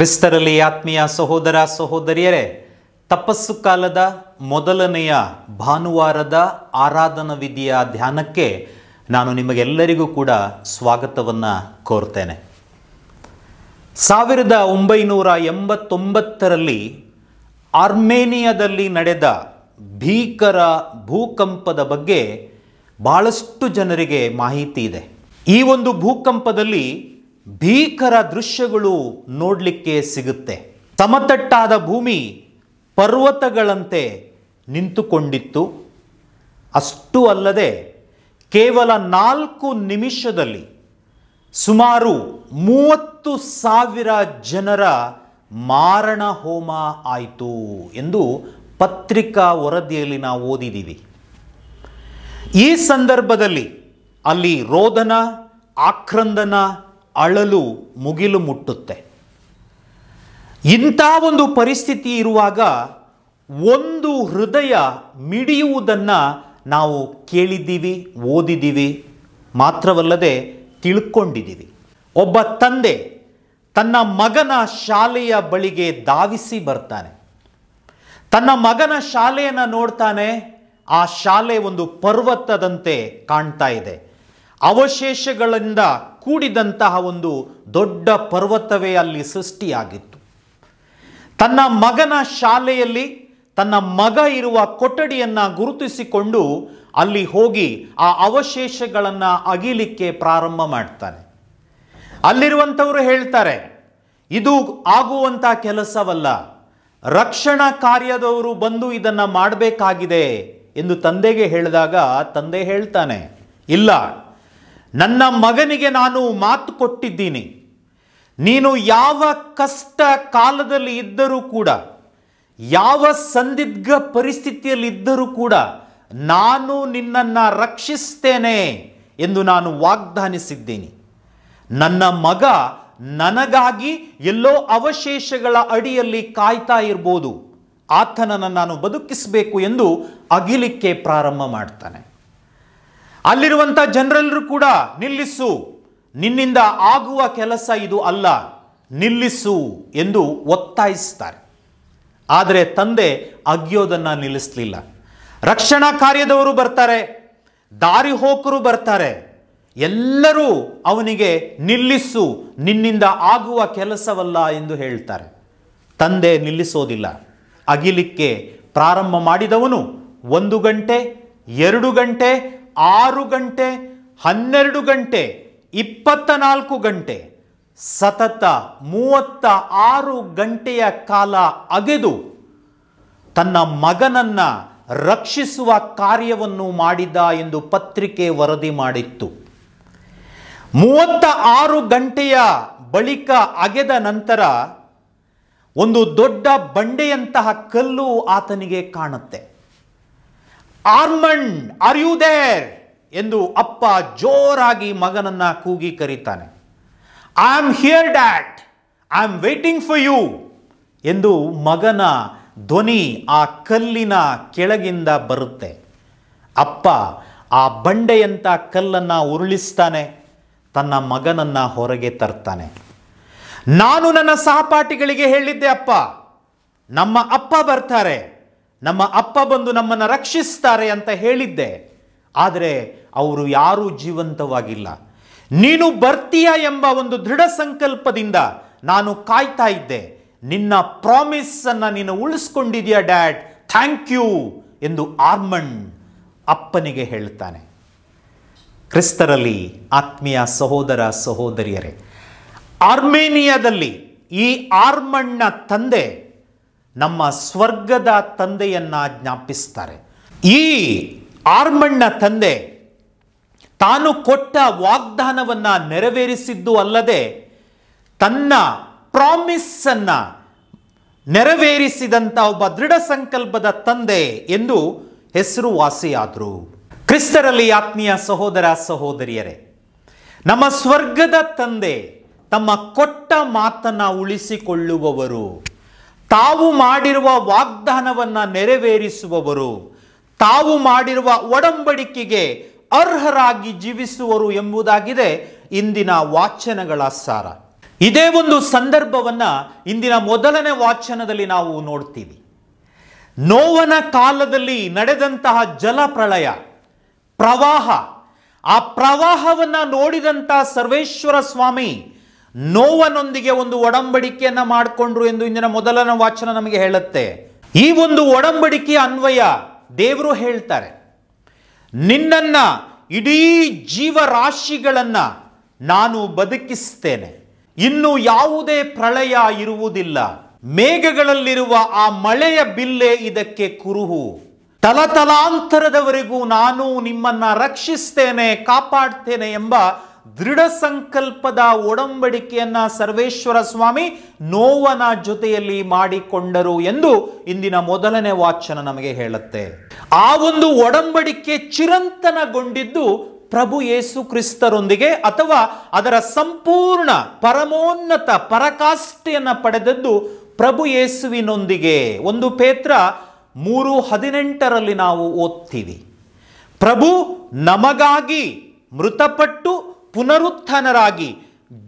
ಕ್ರಿಸ್ತರಲ್ಲಿ ಆತ್ಮೀಯ ಸಹೋದರ ಸಹೋದರಿಯರೇ ತಪಸ್ಸು ಕಾಲದ ಮೊದಲನೆಯ ಭಾನುವಾರದ ಆರಾಧನಾ ವಿಧಿಯ ಧ್ಯಾನಕ್ಕೆ ನಾನು ನಿಮಗೆಲ್ಲರಿಗೂ ಕೂಡ ಸ್ವಾಗತವನ್ನು ಕೋರ್ತೇನೆ ಸಾವಿರದ ಒಂಬೈನೂರ ಎಂಬತ್ತೊಂಬತ್ತರಲ್ಲಿ ಆರ್ಮೇನಿಯಾದಲ್ಲಿ ನಡೆದ ಭೀಕರ ಭೂಕಂಪದ ಬಗ್ಗೆ ಭಾಳಷ್ಟು ಜನರಿಗೆ ಮಾಹಿತಿ ಇದೆ ಈ ಒಂದು ಭೂಕಂಪದಲ್ಲಿ ಭೀಕರ ದೃಶ್ಯಗಳು ನೋಡಲಿಕ್ಕೆ ಸಿಗುತ್ತೆ ಸಮತಟ್ಟಾದ ಭೂಮಿ ಪರ್ವತಗಳಂತೆ ನಿಂತುಕೊಂಡಿತ್ತು ಅಷ್ಟು ಅಲ್ಲದೆ ಕೇವಲ ನಾಲ್ಕು ನಿಮಿಷದಲ್ಲಿ ಸುಮಾರು ಮೂವತ್ತು ಸಾವಿರ ಜನರ ಮಾರಣ ಹೋಮ ಆಯಿತು ಎಂದು ಪತ್ರಿಕಾ ವರದಿಯಲ್ಲಿ ನಾವು ಓದಿದ್ದೀವಿ ಈ ಸಂದರ್ಭದಲ್ಲಿ ಅಲ್ಲಿ ರೋದನ ಆಕ್ರಂದನ ಅಳಲು ಮುಗಿಲು ಮುಟ್ಟುತ್ತೆ ಇಂಥ ಒಂದು ಪರಿಸ್ಥಿತಿ ಇರುವಾಗ ಒಂದು ಹೃದಯ ಮಿಡಿಯುವುದನ್ನು ನಾವು ಕೇಳಿದ್ದೀವಿ ಓದಿದ್ದೀವಿ ಮಾತ್ರವಲ್ಲದೆ ತಿಳ್ಕೊಂಡಿದ್ದೀವಿ ಒಬ್ಬ ತಂದೆ ತನ್ನ ಮಗನ ಶಾಲೆಯ ಬಳಿಗೆ ಧಾವಿಸಿ ಬರ್ತಾನೆ ತನ್ನ ಮಗನ ಶಾಲೆಯನ್ನು ನೋಡ್ತಾನೆ ಆ ಶಾಲೆ ಒಂದು ಪರ್ವತದಂತೆ ಕಾಣ್ತಾ ಇದೆ ಅವಶೇಷಗಳಿಂದ ಕೂಡಿದಂತಹ ಒಂದು ದೊಡ್ಡ ಪರ್ವತವೇ ಅಲ್ಲಿ ಸೃಷ್ಟಿಯಾಗಿತ್ತು ತನ್ನ ಮಗನ ಶಾಲೆಯಲ್ಲಿ ತನ್ನ ಮಗ ಇರುವ ಕೊಠಡಿಯನ್ನು ಗುರುತಿಸಿಕೊಂಡು ಅಲ್ಲಿ ಹೋಗಿ ಆ ಅವಶೇಷಗಳನ್ನು ಅಗಿಲಿಕ್ಕೆ ಪ್ರಾರಂಭ ಮಾಡ್ತಾನೆ ಅಲ್ಲಿರುವಂಥವರು ಹೇಳ್ತಾರೆ ಇದು ಆಗುವಂಥ ಕೆಲಸವಲ್ಲ ರಕ್ಷಣಾ ಕಾರ್ಯದವರು ಬಂದು ಇದನ್ನು ಮಾಡಬೇಕಾಗಿದೆ ಎಂದು ತಂದೆಗೆ ಹೇಳಿದಾಗ ತಂದೆ ಹೇಳ್ತಾನೆ ಇಲ್ಲ ನನ್ನ ಮಗನಿಗೆ ನಾನು ಮಾತು ಕೊಟ್ಟಿದ್ದೀನಿ ನೀನು ಯಾವ ಕಷ್ಟ ಕಾಲದಲ್ಲಿ ಇದ್ದರೂ ಕೂಡ ಯಾವ ಸಂದಿಗ್ಧ ಪರಿಸ್ಥಿತಿಯಲ್ಲಿ ಇದ್ದರೂ ಕೂಡ ನಾನು ನಿನ್ನನ್ನು ರಕ್ಷಿಸ್ತೇನೆ ಎಂದು ನಾನು ವಾಗ್ದಾನಿಸಿದ್ದೀನಿ ನನ್ನ ಮಗ ನನಗಾಗಿ ಎಲ್ಲೋ ಅವಶೇಷಗಳ ಅಡಿಯಲ್ಲಿ ಕಾಯ್ತಾ ಇರ್ಬೋದು ಆತನನ್ನು ನಾನು ಬದುಕಿಸಬೇಕು ಎಂದು ಅಗಿಲಿಕ್ಕೆ ಪ್ರಾರಂಭ ಮಾಡ್ತಾನೆ ಅಲ್ಲಿರುವಂಥ ಜನರೆಲ್ಲರೂ ಕೂಡ ನಿಲ್ಲಿಸು ನಿನ್ನಿಂದ ಆಗುವ ಕೆಲಸ ಇದು ಅಲ್ಲ ನಿಲ್ಲಿಸು ಎಂದು ಒತ್ತಾಯಿಸ್ತಾರೆ ಆದರೆ ತಂದೆ ಅಗಿಯೋದನ್ನು ನಿಲ್ಲಿಸಲಿಲ್ಲ ರಕ್ಷಣಾ ಕಾರ್ಯದವರು ಬರ್ತಾರೆ ದಾರಿ ಹೋಕರು ಬರ್ತಾರೆ ಎಲ್ಲರೂ ಅವನಿಗೆ ನಿಲ್ಲಿಸು ನಿನ್ನಿಂದ ಆಗುವ ಕೆಲಸವಲ್ಲ ಎಂದು ಹೇಳ್ತಾರೆ ತಂದೆ ನಿಲ್ಲಿಸೋದಿಲ್ಲ ಅಗಿಲಿಕ್ಕೆ ಪ್ರಾರಂಭ ಮಾಡಿದವನು ಒಂದು ಗಂಟೆ ಎರಡು ಗಂಟೆ ಆರು ಗಂಟೆ ಹನ್ನೆರಡು ಗಂಟೆ ಇಪ್ಪತ್ತ ನಾಲ್ಕು ಗಂಟೆ ಸತತ ಮೂವತ್ತ ಆರು ಗಂಟೆಯ ಕಾಲ ಅಗೆದು ತನ್ನ ಮಗನನ್ನು ರಕ್ಷಿಸುವ ಕಾರ್ಯವನ್ನು ಮಾಡಿದ ಎಂದು ಪತ್ರಿಕೆ ವರದಿ ಮಾಡಿತ್ತು ಮೂವತ್ತ ಆರು ಗಂಟೆಯ ಬಳಿಕ ಅಗೆದ ನಂತರ ಒಂದು ದೊಡ್ಡ ಬಂಡೆಯಂತಹ ಕಲ್ಲು ಆತನಿಗೆ ಕಾಣುತ್ತೆ ಆರ್ಮಂಡ್ ಆರ್ ಯು ದೇರ್ ಎಂದು ಅಪ್ಪ ಜೋರಾಗಿ ಮಗನನ್ನು ಕೂಗಿ ಕರೀತಾನೆ I am here that I am waiting for you ಎಂದು ಮಗನ ಧ್ವನಿ ಆ ಕಲ್ಲಿನ ಕೆಳಗಿಂದ ಬರುತ್ತೆ ಅಪ್ಪ ಆ ಬಂಡೆಯಂಥ ಕಲ್ಲನ್ನು ಉರುಳಿಸ್ತಾನೆ ತನ್ನ ಮಗನನ್ನು ಹೊರಗೆ ತರ್ತಾನೆ ನಾನು ನನ್ನ ಸಹಪಾಠಿಗಳಿಗೆ ಹೇಳಿದ್ದೆ ಅಪ್ಪ ನಮ್ಮ ಅಪ್ಪ ಬರ್ತಾರೆ ನಮ್ಮ ಅಪ್ಪ ಬಂದು ನಮ್ಮನ್ನು ರಕ್ಷಿಸ್ತಾರೆ ಅಂತ ಹೇಳಿದ್ದೆ ಆದರೆ ಅವರು ಯಾರೂ ಜೀವಂತವಾಗಿಲ್ಲ ನೀನು ಬರ್ತೀಯ ಎಂಬ ಒಂದು ದೃಢ ಸಂಕಲ್ಪದಿಂದ ನಾನು ಕಾಯ್ತಾ ಇದ್ದೆ ನಿನ್ನ ಪ್ರಾಮಿಸನ್ನು ನೀನು ಉಳಿಸ್ಕೊಂಡಿದೀಯ ಡ್ಯಾಡ್ ಥ್ಯಾಂಕ್ ಯು ಎಂದು ಆರ್ಮಂಡ್ ಅಪ್ಪನಿಗೆ ಹೇಳ್ತಾನೆ ಕ್ರಿಸ್ತರಲ್ಲಿ ಆತ್ಮೀಯ ಸಹೋದರ ಸಹೋದರಿಯರೇ ಆರ್ಮೇನಿಯಾದಲ್ಲಿ ಈ ಆರ್ಮಣ್ಣ ತಂದೆ ನಮ್ಮ ಸ್ವರ್ಗದ ತಂದೆಯನ್ನ ಜ್ಞಾಪಿಸ್ತಾರೆ ಈ ಆರ್ಮಣ್ಣ ತಂದೆ ತಾನು ಕೊಟ್ಟ ವಾಗ್ದಾನವನ್ನು ನೆರವೇರಿಸಿದ್ದು ಅಲ್ಲದೆ ತನ್ನ ಪ್ರಾಮಿಸ್ಸನ್ನು ನೆರವೇರಿಸಿದಂಥ ಒಬ್ಬ ದೃಢ ಸಂಕಲ್ಪದ ತಂದೆ ಎಂದು ಹೆಸರುವಾಸಿಯಾದರು ಕ್ರಿಸ್ತರಲ್ಲಿ ಆತ್ಮೀಯ ಸಹೋದರ ಸಹೋದರಿಯರೇ ನಮ್ಮ ಸ್ವರ್ಗದ ತಂದೆ ತಮ್ಮ ಕೊಟ್ಟ ಮಾತನ್ನ ಉಳಿಸಿಕೊಳ್ಳುವವರು ತಾವು ಮಾಡಿರುವ ವಾಗ್ದಾನವನ್ನು ನೆರವೇರಿಸುವವರು ತಾವು ಮಾಡಿರುವ ಒಡಂಬಡಿಕೆಗೆ ಅರ್ಹರಾಗಿ ಜೀವಿಸುವರು ಎಂಬುದಾಗಿದೆ ಇಂದಿನ ವಾಚನಗಳ ಸಾರ ಇದೇ ಒಂದು ಸಂದರ್ಭವನ್ನು ಇಂದಿನ ಮೊದಲನೇ ವಾಚನದಲ್ಲಿ ನಾವು ನೋಡ್ತೀವಿ ನೋವನ ಕಾಲದಲ್ಲಿ ನಡೆದಂತಹ ಜಲಪ್ರಳಯ ಪ್ರವಾಹ ಆ ಪ್ರವಾಹವನ್ನು ನೋಡಿದಂಥ ಸರ್ವೇಶ್ವರ ಸ್ವಾಮಿ ನೋವನೊಂದಿಗೆ ಒಂದು ಒಡಂಬಡಿಕೆಯನ್ನು ಮಾಡಿಕೊಂಡ್ರು ಎಂದು ಇಂದಿನ ಮೊದಲನ ವಾಚನ ನಮಗೆ ಹೇಳುತ್ತೆ ಈ ಒಂದು ಒಡಂಬಡಿಕೆಯ ಅನ್ವಯ ದೇವರು ಹೇಳ್ತಾರೆ ನಿನ್ನನ್ನು ಇಡೀ ಜೀವರಾಶಿಗಳನ್ನು ನಾನು ಬದುಕಿಸ್ತೇನೆ ಇನ್ನು ಯಾವುದೇ ಪ್ರಳಯ ಇರುವುದಿಲ್ಲ ಮೇಘಗಳಲ್ಲಿರುವ ಆ ಮಳೆಯ ಬಿಲ್ಲೆ ಇದಕ್ಕೆ ಕುರುಹು ತಲತಲಾಂತರದವರೆಗೂ ನಾನು ನಿಮ್ಮನ್ನ ರಕ್ಷಿಸ್ತೇನೆ ಕಾಪಾಡ್ತೇನೆ ಎಂಬ ದೃಢ ಸಂಕಲ್ಪದ ಒಡಂಬಡಿಕೆಯನ್ನ ಸರ್ವೇಶ್ವರ ಸ್ವಾಮಿ ನೋವನ ಜೊತೆಯಲ್ಲಿ ಮಾಡಿಕೊಂಡರು ಎಂದು ಇಂದಿನ ಮೊದಲನೇ ವಾಚನ ನಮಗೆ ಹೇಳುತ್ತೆ ಆ ಒಂದು ಒಡಂಬಡಿಕೆ ಚಿರಂತನಗೊಂಡಿದ್ದು ಪ್ರಭು ಯೇಸು ಕ್ರಿಸ್ತರೊಂದಿಗೆ ಅಥವಾ ಅದರ ಸಂಪೂರ್ಣ ಪರಮೋನ್ನತ ಪರಕಾಷ್ಠೆಯನ್ನು ಪಡೆದದ್ದು ಪ್ರಭು ಯೇಸುವಿನೊಂದಿಗೆ ಒಂದು ಪೇತ್ರ ಮೂರು ಹದಿನೆಂಟರಲ್ಲಿ ನಾವು ಓದ್ತೀವಿ ಪ್ರಭು ನಮಗಾಗಿ ಮೃತಪಟ್ಟು ಪುನರುತ್ಥಾನರಾಗಿ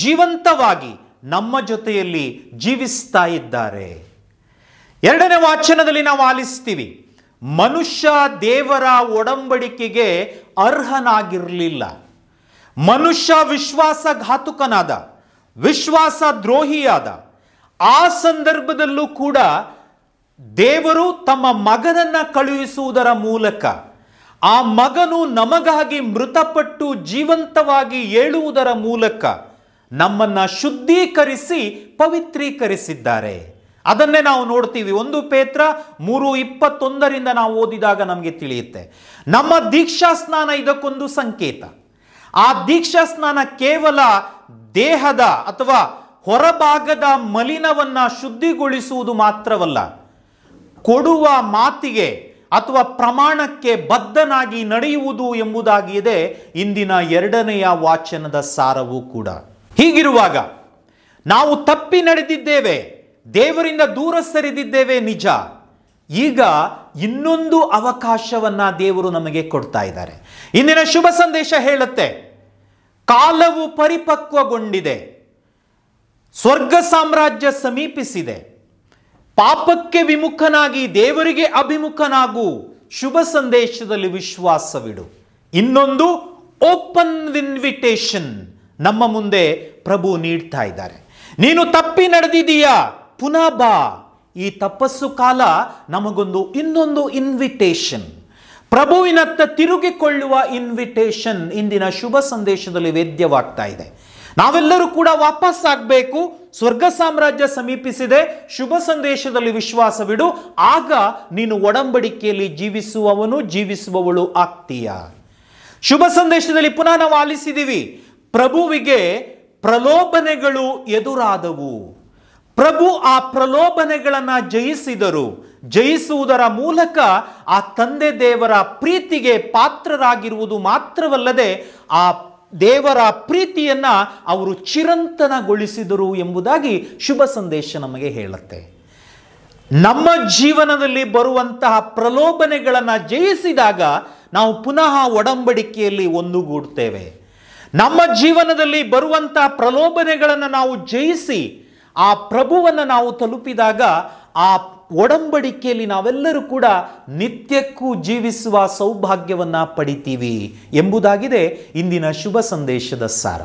ಜೀವಂತವಾಗಿ ನಮ್ಮ ಜೊತೆಯಲ್ಲಿ ಜೀವಿಸ್ತಾ ಇದ್ದಾರೆ ಎರಡನೇ ವಾಚನದಲ್ಲಿ ನಾವು ಆಲಿಸ್ತೀವಿ ಮನುಷ್ಯ ದೇವರ ಒಡಂಬಡಿಕೆಗೆ ಅರ್ಹನಾಗಿರಲಿಲ್ಲ ಮನುಷ್ಯ ವಿಶ್ವಾಸಘಾತುಕನಾದ ವಿಶ್ವಾಸ ದ್ರೋಹಿಯಾದ ಆ ಸಂದರ್ಭದಲ್ಲೂ ಕೂಡ ದೇವರು ತಮ್ಮ ಮಗನನ್ನು ಕಳುಹಿಸುವುದರ ಮೂಲಕ ಆ ಮಗನು ನಮಗಾಗಿ ಮೃತಪಟ್ಟು ಜೀವಂತವಾಗಿ ಏಳುವುದರ ಮೂಲಕ ನಮ್ಮನ್ನು ಶುದ್ಧೀಕರಿಸಿ ಪವಿತ್ರೀಕರಿಸಿದ್ದಾರೆ ಅದನ್ನೇ ನಾವು ನೋಡ್ತೀವಿ ಒಂದು ಪೇತ್ರ ಮೂರು ಇಪ್ಪತ್ತೊಂದರಿಂದ ನಾವು ಓದಿದಾಗ ನಮಗೆ ತಿಳಿಯುತ್ತೆ ನಮ್ಮ ದೀಕ್ಷಾ ಸ್ನಾನ ಇದಕ್ಕೊಂದು ಸಂಕೇತ ಆ ದೀಕ್ಷಾ ಸ್ನಾನ ಕೇವಲ ದೇಹದ ಅಥವಾ ಹೊರಭಾಗದ ಮಲಿನವನ್ನು ಶುದ್ಧಿಗೊಳಿಸುವುದು ಮಾತ್ರವಲ್ಲ ಕೊಡುವ ಮಾತಿಗೆ ಅಥವಾ ಪ್ರಮಾಣಕ್ಕೆ ಬದ್ಧನಾಗಿ ನಡೆಯುವುದು ಎಂಬುದಾಗಿದೆ ಇಂದಿನ ಎರಡನೆಯ ವಾಚನದ ಸಾರವೂ ಕೂಡ ಹೀಗಿರುವಾಗ ನಾವು ತಪ್ಪಿ ನಡೆದಿದ್ದೇವೆ ದೇವರಿಂದ ದೂರ ಸರಿದಿದ್ದೇವೆ ನಿಜ ಈಗ ಇನ್ನೊಂದು ಅವಕಾಶವನ್ನು ದೇವರು ನಮಗೆ ಕೊಡ್ತಾ ಇದ್ದಾರೆ ಇಂದಿನ ಶುಭ ಸಂದೇಶ ಹೇಳುತ್ತೆ ಕಾಲವು ಪರಿಪಕ್ವಗೊಂಡಿದೆ ಸ್ವರ್ಗ ಸಾಮ್ರಾಜ್ಯ ಸಮೀಪಿಸಿದೆ ಪಾಪಕ್ಕೆ ವಿಮುಖನಾಗಿ ದೇವರಿಗೆ ಅಭಿಮುಖನಾಗು ಶುಭ ಸಂದೇಶದಲ್ಲಿ ವಿಶ್ವಾಸವಿಡು ಇನ್ನೊಂದು ಓಪನ್ ಇನ್ವಿಟೇಷನ್ ನಮ್ಮ ಮುಂದೆ ಪ್ರಭು ನೀಡ್ತಾ ಇದ್ದಾರೆ ನೀನು ತಪ್ಪಿ ನಡೆದಿದೀಯಾ ಪುನಃ ಬಾ ಈ ತಪಸ್ಸು ಕಾಲ ನಮಗೊಂದು ಇನ್ನೊಂದು ಇನ್ವಿಟೇಷನ್ ಪ್ರಭುವಿನತ್ತ ತಿರುಗಿಕೊಳ್ಳುವ ಇನ್ವಿಟೇಷನ್ ಇಂದಿನ ಶುಭ ಸಂದೇಶದಲ್ಲಿ ವೇದ್ಯವಾಗ್ತಾ ಇದೆ ನಾವೆಲ್ಲರೂ ಕೂಡ ವಾಪಸ್ ಆಗಬೇಕು ಸ್ವರ್ಗ ಸಾಮ್ರಾಜ್ಯ ಸಮೀಪಿಸಿದೆ ಶುಭ ಸಂದೇಶದಲ್ಲಿ ವಿಶ್ವಾಸವಿಡು ಆಗ ನೀನು ಒಡಂಬಡಿಕೆಯಲ್ಲಿ ಜೀವಿಸುವವನು ಜೀವಿಸುವವಳು ಆಗ್ತೀಯ ಶುಭ ಸಂದೇಶದಲ್ಲಿ ಪುನಃ ನಾವು ಆಲಿಸಿದೀವಿ ಪ್ರಭುವಿಗೆ ಪ್ರಲೋಭನೆಗಳು ಎದುರಾದವು ಪ್ರಭು ಆ ಪ್ರಲೋಭನೆಗಳನ್ನು ಜಯಿಸಿದರು ಜಯಿಸುವುದರ ಮೂಲಕ ಆ ತಂದೆ ದೇವರ ಪ್ರೀತಿಗೆ ಪಾತ್ರರಾಗಿರುವುದು ಮಾತ್ರವಲ್ಲದೆ ಆ ದೇವರ ಪ್ರೀತಿಯನ್ನು ಅವರು ಚಿರಂತನಗೊಳಿಸಿದರು ಎಂಬುದಾಗಿ ಶುಭ ಸಂದೇಶ ನಮಗೆ ಹೇಳುತ್ತೆ ನಮ್ಮ ಜೀವನದಲ್ಲಿ ಬರುವಂತಹ ಪ್ರಲೋಭನೆಗಳನ್ನು ಜಯಿಸಿದಾಗ ನಾವು ಪುನಃ ಒಡಂಬಡಿಕೆಯಲ್ಲಿ ಒಂದುಗೂಡ್ತೇವೆ ನಮ್ಮ ಜೀವನದಲ್ಲಿ ಬರುವಂತಹ ಪ್ರಲೋಭನೆಗಳನ್ನು ನಾವು ಜಯಿಸಿ ಆ ಪ್ರಭುವನ್ನು ನಾವು ತಲುಪಿದಾಗ ಆ ಒಡಂಬಡಿಕೆಯಲ್ಲಿ ನಾವೆಲ್ಲರೂ ಕೂಡ ನಿತ್ಯಕ್ಕೂ ಜೀವಿಸುವ ಸೌಭಾಗ್ಯವನ್ನು ಪಡಿತೀವಿ ಎಂಬುದಾಗಿದೆ ಇಂದಿನ ಶುಭ ಸಂದೇಶದ ಸಾರ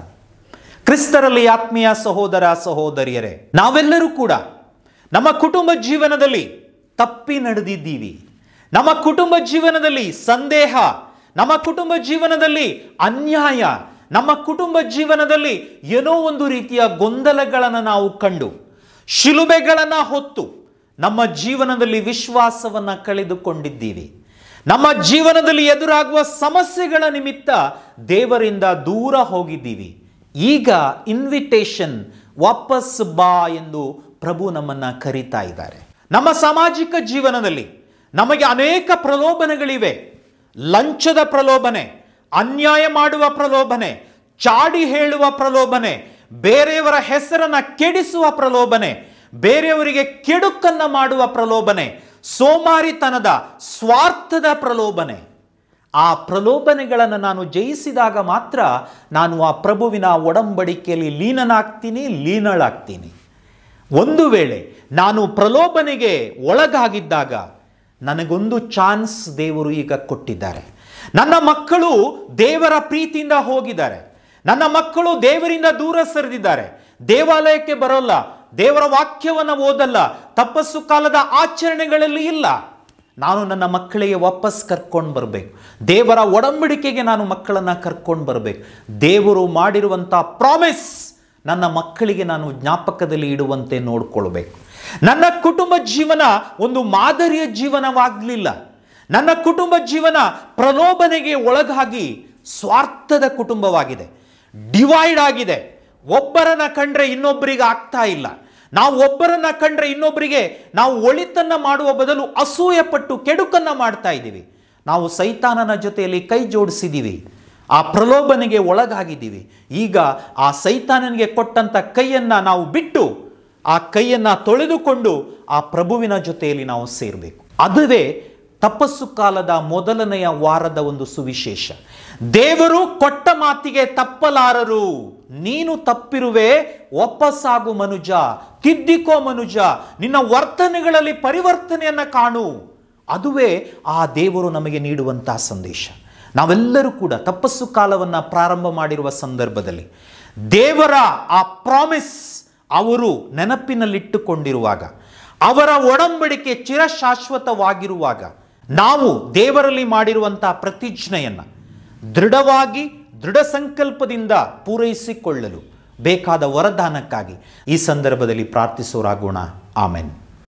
ಕ್ರಿಸ್ತರಲ್ಲಿ ಆತ್ಮೀಯ ಸಹೋದರ ಸಹೋದರಿಯರೇ ನಾವೆಲ್ಲರೂ ಕೂಡ ನಮ್ಮ ಕುಟುಂಬ ಜೀವನದಲ್ಲಿ ತಪ್ಪಿ ನಡೆದಿದ್ದೀವಿ ನಮ್ಮ ಕುಟುಂಬ ಜೀವನದಲ್ಲಿ ಸಂದೇಹ ನಮ್ಮ ಕುಟುಂಬ ಜೀವನದಲ್ಲಿ ಅನ್ಯಾಯ ನಮ್ಮ ಕುಟುಂಬ ಜೀವನದಲ್ಲಿ ಏನೋ ಒಂದು ರೀತಿಯ ಗೊಂದಲಗಳನ್ನು ನಾವು ಕಂಡು ಶಿಲುಬೆಗಳನ್ನು ಹೊತ್ತು ನಮ್ಮ ಜೀವನದಲ್ಲಿ ವಿಶ್ವಾಸವನ್ನು ಕಳೆದುಕೊಂಡಿದ್ದೀವಿ ನಮ್ಮ ಜೀವನದಲ್ಲಿ ಎದುರಾಗುವ ಸಮಸ್ಯೆಗಳ ನಿಮಿತ್ತ ದೇವರಿಂದ ದೂರ ಹೋಗಿದ್ದೀವಿ ಈಗ ಇನ್ವಿಟೇಷನ್ ವಾಪಸ್ ಬಾ ಎಂದು ಪ್ರಭು ನಮ್ಮನ್ನು ಕರೀತಾ ಇದ್ದಾರೆ ನಮ್ಮ ಸಾಮಾಜಿಕ ಜೀವನದಲ್ಲಿ ನಮಗೆ ಅನೇಕ ಪ್ರಲೋಭನೆಗಳಿವೆ ಲಂಚದ ಪ್ರಲೋಭನೆ ಅನ್ಯಾಯ ಮಾಡುವ ಪ್ರಲೋಭನೆ ಚಾಡಿ ಹೇಳುವ ಪ್ರಲೋಭನೆ ಬೇರೆಯವರ ಹೆಸರನ್ನು ಕೆಡಿಸುವ ಪ್ರಲೋಭನೆ ಬೇರೆಯವರಿಗೆ ಕೆಡುಕನ್ನು ಮಾಡುವ ಪ್ರಲೋಭನೆ ಸೋಮಾರಿತನದ ಸ್ವಾರ್ಥದ ಪ್ರಲೋಭನೆ ಆ ಪ್ರಲೋಭನೆಗಳನ್ನು ನಾನು ಜಯಿಸಿದಾಗ ಮಾತ್ರ ನಾನು ಆ ಪ್ರಭುವಿನ ಒಡಂಬಡಿಕೆಯಲ್ಲಿ ಲೀನನಾಗ್ತೀನಿ ಲೀನಳಾಗ್ತೀನಿ ಒಂದು ವೇಳೆ ನಾನು ಪ್ರಲೋಭನೆಗೆ ಒಳಗಾಗಿದ್ದಾಗ ನನಗೊಂದು ಚಾನ್ಸ್ ದೇವರು ಈಗ ಕೊಟ್ಟಿದ್ದಾರೆ ನನ್ನ ಮಕ್ಕಳು ದೇವರ ಪ್ರೀತಿಯಿಂದ ಹೋಗಿದ್ದಾರೆ ನನ್ನ ಮಕ್ಕಳು ದೇವರಿಂದ ದೂರ ಸರಿದಿದ್ದಾರೆ ದೇವಾಲಯಕ್ಕೆ ಬರೋಲ್ಲ ದೇವರ ವಾಕ್ಯವನ್ನು ಓದಲ್ಲ ತಪಸ್ಸು ಕಾಲದ ಆಚರಣೆಗಳಲ್ಲಿ ಇಲ್ಲ ನಾನು ನನ್ನ ಮಕ್ಕಳಿಗೆ ವಾಪಸ್ ಕರ್ಕೊಂಡು ಬರಬೇಕು ದೇವರ ಒಡಂಬಡಿಕೆಗೆ ನಾನು ಮಕ್ಕಳನ್ನು ಕರ್ಕೊಂಡು ಬರಬೇಕು ದೇವರು ಮಾಡಿರುವಂಥ ಪ್ರಾಮಿಸ್ ನನ್ನ ಮಕ್ಕಳಿಗೆ ನಾನು ಜ್ಞಾಪಕದಲ್ಲಿ ಇಡುವಂತೆ ನೋಡಿಕೊಳ್ಬೇಕು ನನ್ನ ಕುಟುಂಬ ಜೀವನ ಒಂದು ಮಾದರಿಯ ಜೀವನವಾಗಲಿಲ್ಲ ನನ್ನ ಕುಟುಂಬ ಜೀವನ ಪ್ರಲೋಭನೆಗೆ ಒಳಗಾಗಿ ಸ್ವಾರ್ಥದ ಕುಟುಂಬವಾಗಿದೆ ಡಿವೈಡ್ ಆಗಿದೆ ಒಬ್ಬರನ್ನ ಕಂಡ್ರೆ ಇನ್ನೊಬ್ಬರಿಗೆ ಆಗ್ತಾ ಇಲ್ಲ ನಾವು ಒಬ್ಬರನ್ನ ಕಂಡ್ರೆ ಇನ್ನೊಬ್ಬರಿಗೆ ನಾವು ಒಳಿತನ್ನು ಮಾಡುವ ಬದಲು ಅಸೂಯೆ ಪಟ್ಟು ಕೆಡುಕನ್ನು ಮಾಡ್ತಾ ಇದ್ದೀವಿ ನಾವು ಸೈತಾನನ ಜೊತೆಯಲ್ಲಿ ಕೈ ಜೋಡಿಸಿದ್ದೀವಿ ಆ ಪ್ರಲೋಭನೆಗೆ ಒಳಗಾಗಿದ್ದೀವಿ ಈಗ ಆ ಸೈತಾನನಿಗೆ ಕೊಟ್ಟಂತ ಕೈಯನ್ನು ನಾವು ಬಿಟ್ಟು ಆ ಕೈಯನ್ನು ತೊಳೆದುಕೊಂಡು ಆ ಪ್ರಭುವಿನ ಜೊತೆಯಲ್ಲಿ ನಾವು ಸೇರಬೇಕು ಅದುವೇ ತಪಸ್ಸು ಕಾಲದ ಮೊದಲನೆಯ ವಾರದ ಒಂದು ಸುವಿಶೇಷ ದೇವರು ಕೊಟ್ಟ ಮಾತಿಗೆ ತಪ್ಪಲಾರರು ನೀನು ತಪ್ಪಿರುವೆ ಒಪ್ಪಸಾಗು ಮನುಜ ತಿದ್ದಿಕೋ ಮನುಜ ನಿನ್ನ ವರ್ತನೆಗಳಲ್ಲಿ ಪರಿವರ್ತನೆಯನ್ನು ಕಾಣು ಅದುವೇ ಆ ದೇವರು ನಮಗೆ ನೀಡುವಂತಹ ಸಂದೇಶ ನಾವೆಲ್ಲರೂ ಕೂಡ ತಪಸ್ಸು ಕಾಲವನ್ನು ಪ್ರಾರಂಭ ಮಾಡಿರುವ ಸಂದರ್ಭದಲ್ಲಿ ದೇವರ ಆ ಪ್ರಾಮಿಸ್ ಅವರು ನೆನಪಿನಲ್ಲಿಟ್ಟುಕೊಂಡಿರುವಾಗ ಅವರ ಒಡಂಬಡಿಕೆ ಚಿರಶಾಶ್ವತವಾಗಿರುವಾಗ ನಾವು ದೇವರಲ್ಲಿ ಮಾಡಿರುವಂತಹ ಪ್ರತಿಜ್ಞೆಯನ್ನು ದೃಢವಾಗಿ ದೃಢ ಸಂಕಲ್ಪದಿಂದ ಪೂರೈಸಿಕೊಳ್ಳಲು ಬೇಕಾದ ವರದಾನಕ್ಕಾಗಿ ಈ ಸಂದರ್ಭದಲ್ಲಿ ಪ್ರಾರ್ಥಿಸೋರಾಗೋಣ ಆಮೇನ್